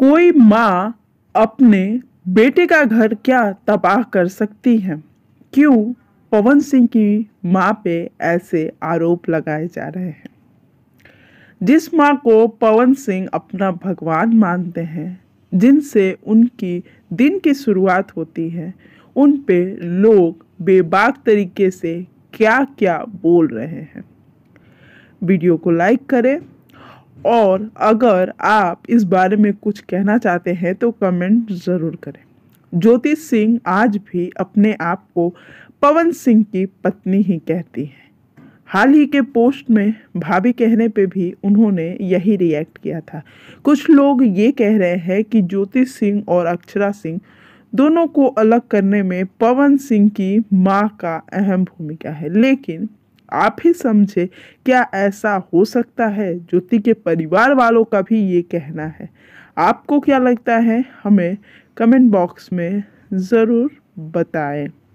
कोई माँ अपने बेटे का घर क्या तबाह कर सकती है क्यों पवन सिंह की माँ पे ऐसे आरोप लगाए जा रहे हैं जिस माँ को पवन सिंह अपना भगवान मानते हैं जिनसे उनकी दिन की शुरुआत होती है उन पे लोग बेबाक तरीके से क्या क्या बोल रहे हैं वीडियो को लाइक करें और अगर आप इस बारे में कुछ कहना चाहते हैं तो कमेंट ज़रूर करें ज्योति सिंह आज भी अपने आप को पवन सिंह की पत्नी ही कहती हैं हाल ही के पोस्ट में भाभी कहने पे भी उन्होंने यही रिएक्ट किया था कुछ लोग ये कह रहे हैं कि ज्योति सिंह और अक्षरा सिंह दोनों को अलग करने में पवन सिंह की माँ का अहम भूमिका है लेकिन आप ही समझे क्या ऐसा हो सकता है ज्योति के परिवार वालों का भी ये कहना है आपको क्या लगता है हमें कमेंट बॉक्स में ज़रूर बताएं